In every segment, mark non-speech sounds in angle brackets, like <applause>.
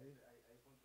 Aí, aí, aí quando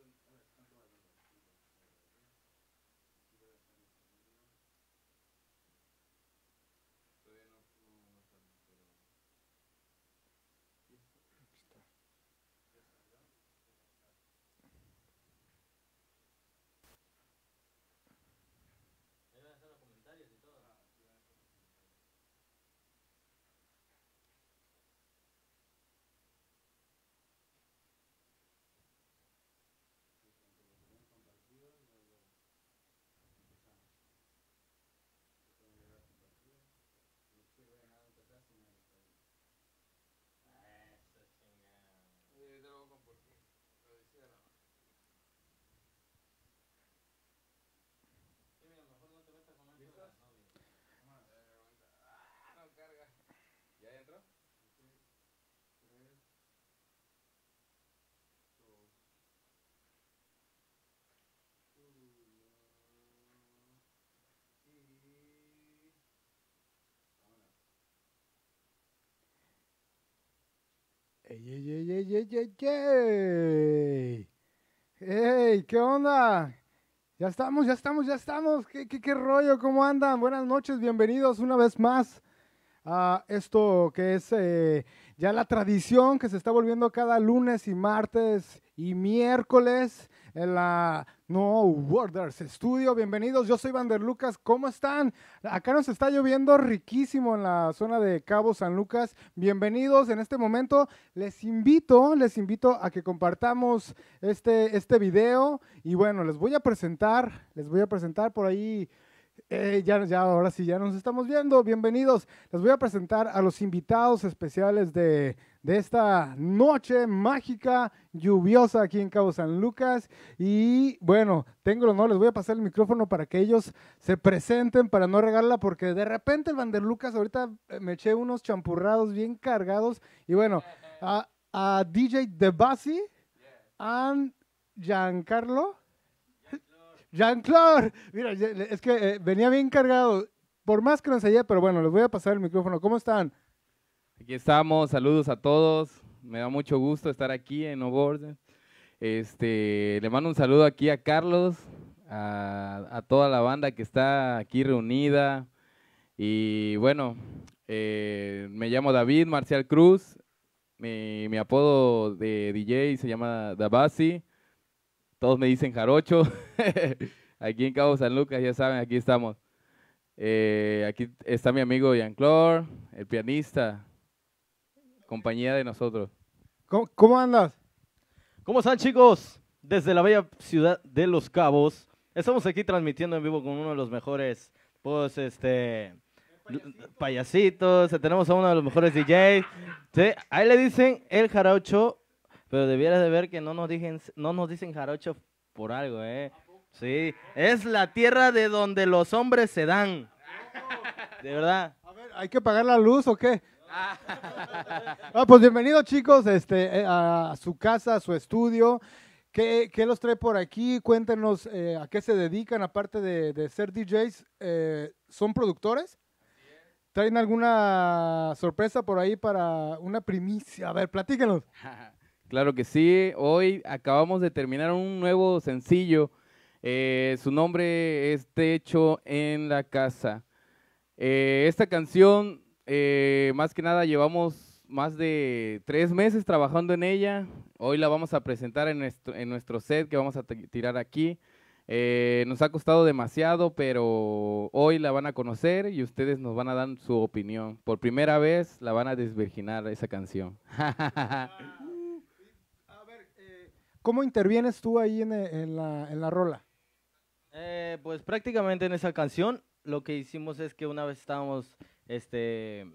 Ey, ey, ey, ey, ey, ey. ¿Qué onda? Ya estamos, ya estamos, ya estamos. ¿Qué, qué, qué rollo? ¿Cómo andan? Buenas noches, bienvenidos una vez más a esto que es eh, ya la tradición que se está volviendo cada lunes y martes y miércoles en la No Worders Studio. Bienvenidos, yo soy Vander Lucas. ¿Cómo están? Acá nos está lloviendo riquísimo en la zona de Cabo San Lucas. Bienvenidos en este momento. Les invito, les invito a que compartamos este, este video. Y bueno, les voy a presentar, les voy a presentar por ahí eh, ya, ya, ahora sí, ya nos estamos viendo. Bienvenidos. Les voy a presentar a los invitados especiales de, de esta noche mágica, lluviosa aquí en Cabo San Lucas. Y bueno, tengo el honor, les voy a pasar el micrófono para que ellos se presenten, para no regarla, porque de repente el Vander Lucas, ahorita eh, me eché unos champurrados bien cargados. Y bueno, a, a DJ Debasi, a Giancarlo. Jean-Claude, mira, es que eh, venía bien cargado, por más que no allá, pero bueno, les voy a pasar el micrófono. ¿Cómo están? Aquí estamos, saludos a todos. Me da mucho gusto estar aquí en Oboard. Este, le mando un saludo aquí a Carlos, a, toda la banda que está aquí reunida. Y bueno, eh, me llamo David Marcial Cruz, mi, mi apodo de DJ se llama Dabasi. Todos me dicen jarocho. <laughs> aquí en Cabo San Lucas, ya saben, aquí estamos. Eh, aquí está mi amigo Jean Clor, el pianista, compañía de nosotros. ¿Cómo, andas? ¿Cómo están chicos? Desde la bella ciudad de Los Cabos, estamos aquí transmitiendo en vivo con uno de los mejores, pues, este, payasitos, tenemos a uno de los mejores DJ. Ahí le dicen el jarocho pero debieras de ver que no nos, dicen, no nos dicen jarocho por algo, ¿eh? Sí, es la tierra de donde los hombres se dan. De verdad. A ver, ¿hay que pagar la luz o qué? Ah, pues bienvenidos chicos este, eh, a su casa, a su estudio. ¿Qué, qué los trae por aquí? Cuéntenos eh, a qué se dedican, aparte de, de ser DJs, eh, ¿son productores? ¿Traen alguna sorpresa por ahí para una primicia? A ver, platíquenos. <laughs> Claro que sí. Hoy acabamos de terminar un nuevo sencillo. Eh, su nombre es Techo en la Casa. Eh, esta canción, eh, más que nada, llevamos más de tres meses trabajando en ella. Hoy la vamos a presentar en nuestro, en nuestro set que vamos a tirar aquí. nos ha costado demasiado, pero hoy la van a conocer y ustedes nos van a dar su opinión. Por primera vez la van a desvirginar esa canción. <laughs> ¿Cómo intervienes tú ahí en, eh, la, rola? Eh, pues prácticamente en esa canción lo que hicimos es que una vez estábamos, este,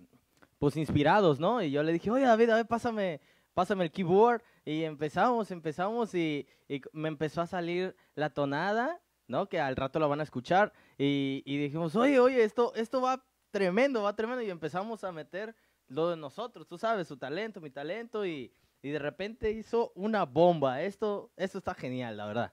pues inspirados, ¿no? Y yo le dije, oye David, a ver, pásame, pásame el keyboard. Y empezamos, empezamos y, me empezó a salir la tonada, ¿no? Que al rato la van a escuchar. Y, dijimos, oye, oye, esto, esto va tremendo, va tremendo. Y empezamos a meter lo de nosotros, tú sabes, su talento, mi talento y y de repente hizo una bomba. Esto, esto está genial, la verdad.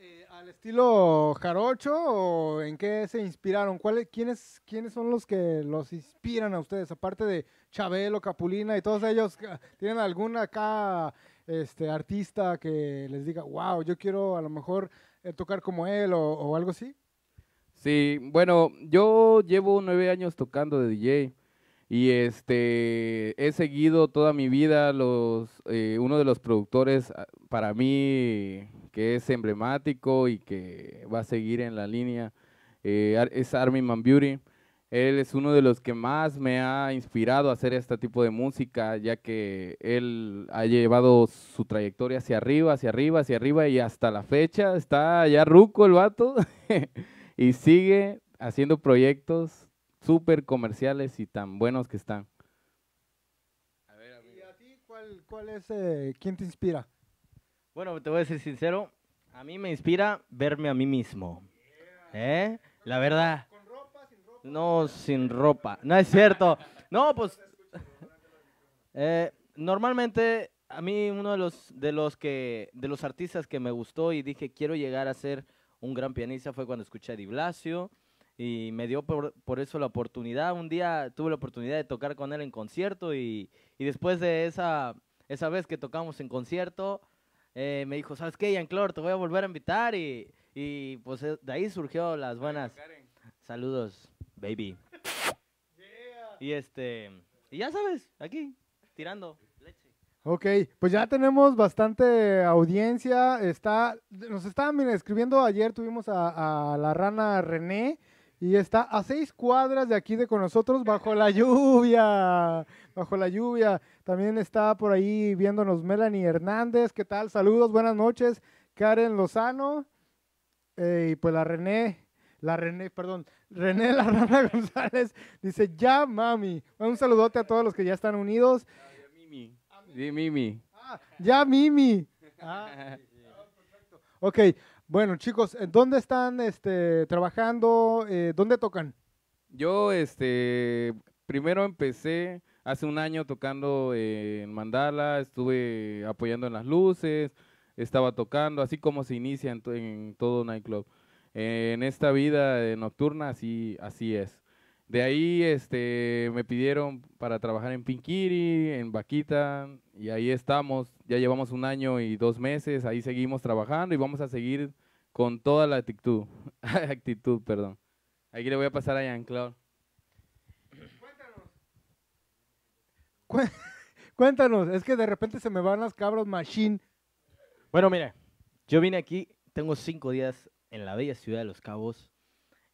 Eh, ¿Al estilo jarocho o en qué se inspiraron? quiénes, ¿Quiénes son los que los inspiran a ustedes? Aparte de Chabelo, Capulina y todos ellos, <laughs> ¿tienen algún acá este, artista que les diga, wow, yo quiero a lo mejor eh, tocar como él o, o, algo así? Sí, bueno, yo llevo nueve años tocando de DJ y este, he seguido toda mi vida los, eh, uno de los productores ah, para mí que es emblemático y que va a seguir en la línea eh, es Armin Man Beauty. Él es uno de los que más me ha inspirado a hacer este tipo de música, ya que él ha llevado su trayectoria hacia arriba, hacia arriba, hacia arriba y hasta la fecha está ya ruco el vato <laughs> y sigue haciendo proyectos súper comerciales y tan buenos que están. A ¿Y a ti cuál, cuál es, eh, quién te inspira? Bueno, te voy a decir sincero, a mí me inspira verme a mí mismo. ¿Eh? La verdad. ¿Con ropa, sin ropa? No, sin ropa. No es cierto. No, pues... <laughs> Eh, normalmente a mí uno de los de los que de los artistas que me gustó y dije quiero llegar a ser un gran pianista fue cuando escuché a Di Blasio, y me dio por, eso la oportunidad. Un día tuve la oportunidad de tocar con él en concierto y, después de esa, esa vez que tocamos en concierto, eh, me dijo, ¿sabes qué, Ian Clor Te voy a volver a invitar y, pues eh, de ahí surgió las buenas... Saludos, baby. <laughs> Y este, y ya sabes, aquí, tirando. Ok, pues ya tenemos bastante audiencia. Está, nos estaban escribiendo ayer, tuvimos a la rana René, y está a seis cuadras de aquí de con nosotros bajo la lluvia. Bajo la lluvia. También está por ahí viéndonos Melanie Hernández. ¿Qué tal? Saludos, buenas noches. Karen Lozano. Eh, y pues la René. La René, perdón. René La <laughs> González dice, ya mami. un saludote a todos los que ya están unidos. Ya, Mimi. Ya Mimi. Ah, ya Mimi. Ah, perfecto. <laughs> Ok. Bueno, chicos, ¿dónde están este, trabajando? Eh, ¿Dónde tocan? Yo, este, primero empecé hace un año tocando en Mandala, estuve apoyando en las luces, estaba tocando, así como se inicia en, todo nightclub. en esta vida nocturna, así, así es. De ahí este, me pidieron para trabajar en Pinkiri, en Vaquita, y ahí estamos. Ya llevamos un año y dos meses, ahí seguimos trabajando y vamos a seguir con toda la actitud. <laughs> actitud, perdón. Aquí le voy a pasar a Jean Claude. Cuéntanos. <laughs> Cuéntanos, es que de repente se me van las cabros machine. Bueno, mira, yo vine aquí, tengo cinco días en la bella ciudad de Los Cabos.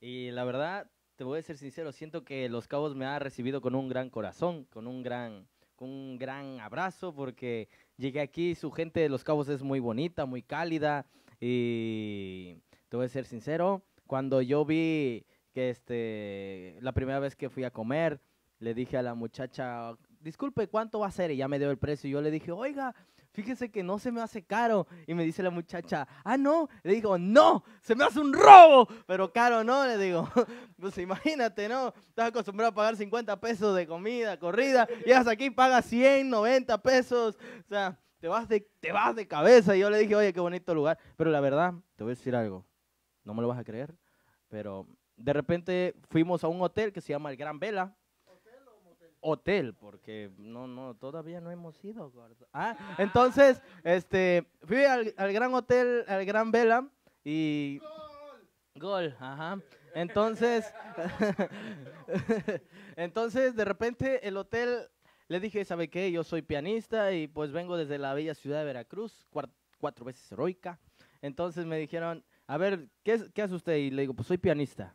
Y la verdad, te voy a ser sincero, siento que Los Cabos me ha recibido con un gran corazón, con un gran, con un gran abrazo, porque llegué aquí, su gente de Los Cabos es muy bonita, muy cálida, y te voy a ser sincero, cuando yo vi que este, la primera vez que fui a comer, le dije a la muchacha, disculpe, ¿cuánto va a ser? Y ya me dio el precio. Y yo le dije, oiga, fíjese que no se me hace caro. Y me dice la muchacha, ah, no. Le digo, no, se me hace un robo. Pero caro no, le digo. <laughs> Pues imagínate, ¿no? Estás acostumbrado a pagar 50 pesos de comida, corrida. hasta aquí, pagas 190 pesos. O sea, te vas de, te vas de cabeza. Y yo le dije, oye, qué bonito lugar. Pero la verdad, te voy a decir algo. No me lo vas a creer, pero de repente fuimos a un hotel que se llama El Gran Vela hotel, porque no, no, todavía no hemos ido, Ah, entonces, este, fui al, gran hotel, al gran vela y... Gol, ajá. Entonces, <laughs> entonces de repente el hotel le dije, ¿sabe qué? Yo soy pianista y pues vengo desde la bella ciudad de Veracruz, cuatro veces heroica. Entonces me dijeron, a ver, ¿qué, ¿qué hace usted? Y le digo, pues soy pianista.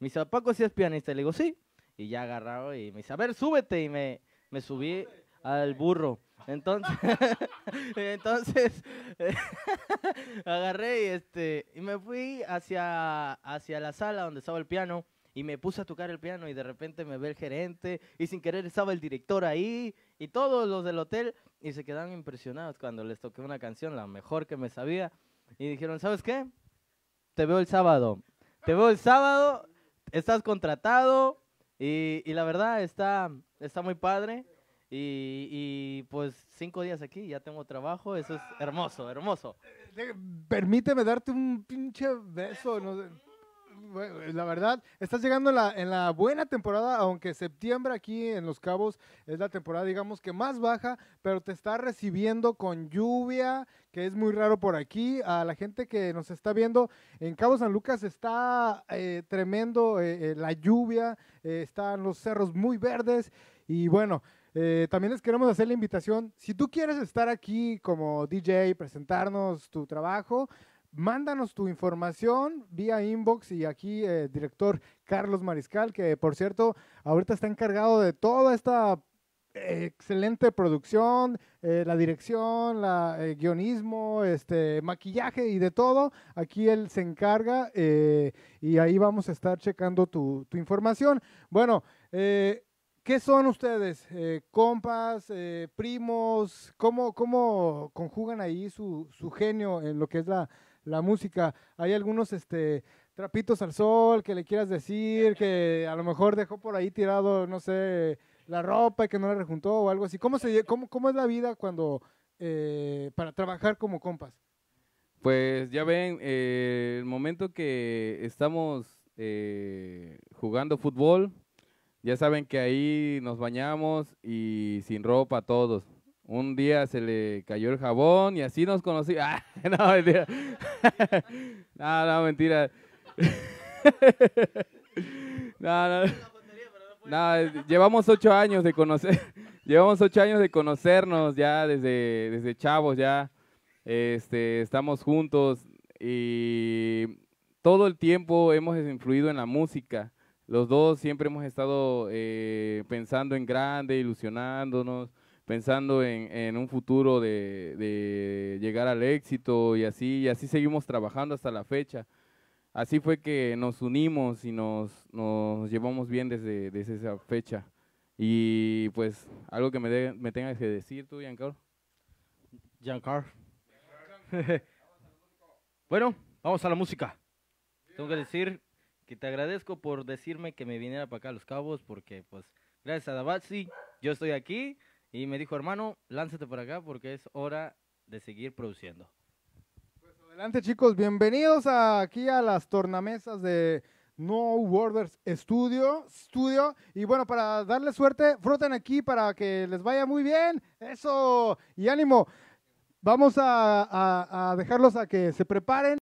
Me dice, ¿Paco si es pianista? Y le digo, sí. Y ya agarraba y me dice, a ver, súbete. Y me, me subí al burro. Entonces, <laughs> entonces <laughs> agarré y, este, y me fui hacia, hacia la sala donde estaba el piano y me puse a tocar el piano y de repente me ve el gerente y sin querer estaba el director ahí y todos los del hotel y se quedaron impresionados cuando les toqué una canción, la mejor que me sabía, y dijeron, ¿sabes qué? Te veo el sábado, te veo el sábado, estás contratado, y, y la verdad está, está muy padre. Y, y, pues cinco días aquí, ya tengo trabajo, eso es hermoso, hermoso. Eh, eh, permíteme darte un pinche beso la verdad, estás llegando en la, en la buena temporada, aunque septiembre aquí en Los Cabos es la temporada, digamos, que más baja, pero te está recibiendo con lluvia, que es muy raro por aquí. A la gente que nos está viendo en Cabo San Lucas está eh, tremendo eh, eh, la lluvia, están los cerros muy verdes y bueno. también les queremos hacer la invitación, si tú quieres estar aquí como DJ, presentarnos tu trabajo, Mándanos tu información vía inbox y aquí el eh, director Carlos Mariscal, que por cierto ahorita está encargado de toda esta excelente producción, eh, la dirección, la, eh, guionismo, este, maquillaje y de todo. Aquí él se encarga y ahí vamos a estar checando tu, información. Bueno, ¿qué son ustedes? ¿Compas? ¿Primos? ¿Cómo, ¿Cómo conjugan ahí su, su genio en lo que es la, la música. Hay algunos este, trapitos al sol que le quieras decir, que a lo mejor dejó por ahí tirado, no sé, la ropa y que no la rejuntó o algo así. ¿Cómo, se, cómo, cómo es la vida cuando, eh, para trabajar como compas? Pues ya ven, eh, el momento que estamos eh, jugando fútbol, ya saben que ahí nos bañamos y sin ropa todos un día se le cayó el jabón y así nos conocí. <laughs> Ah, no, mentira. <laughs> no, no, mentira. <laughs> no, llevamos ocho años de conocer, llevamos ocho años de conocernos ya desde, desde chavos ya. Este, estamos juntos y todo el tiempo hemos influido en la música. Los dos siempre hemos estado eh, pensando en grande, ilusionándonos pensando en, un futuro de, llegar al éxito y así, y así seguimos trabajando hasta la fecha. Así fue que nos unimos y nos, llevamos bien desde, esa fecha. Y pues algo que me, tengas que decir tú, Giancarlo. Giancarlo. <laughs> bueno, vamos a la música. Tengo que decir que te agradezco por decirme que me viniera para acá a Los Cabos porque pues gracias a Davazzi, yo estoy aquí y me dijo, hermano, lánzate por acá porque es hora de seguir produciendo. Pues adelante chicos, bienvenidos aquí a las tornamesas de No Borders Studio, Studio. Y bueno, para darles suerte, froten aquí para que les vaya muy bien. Eso, y ánimo. Vamos a dejarlos a que se preparen.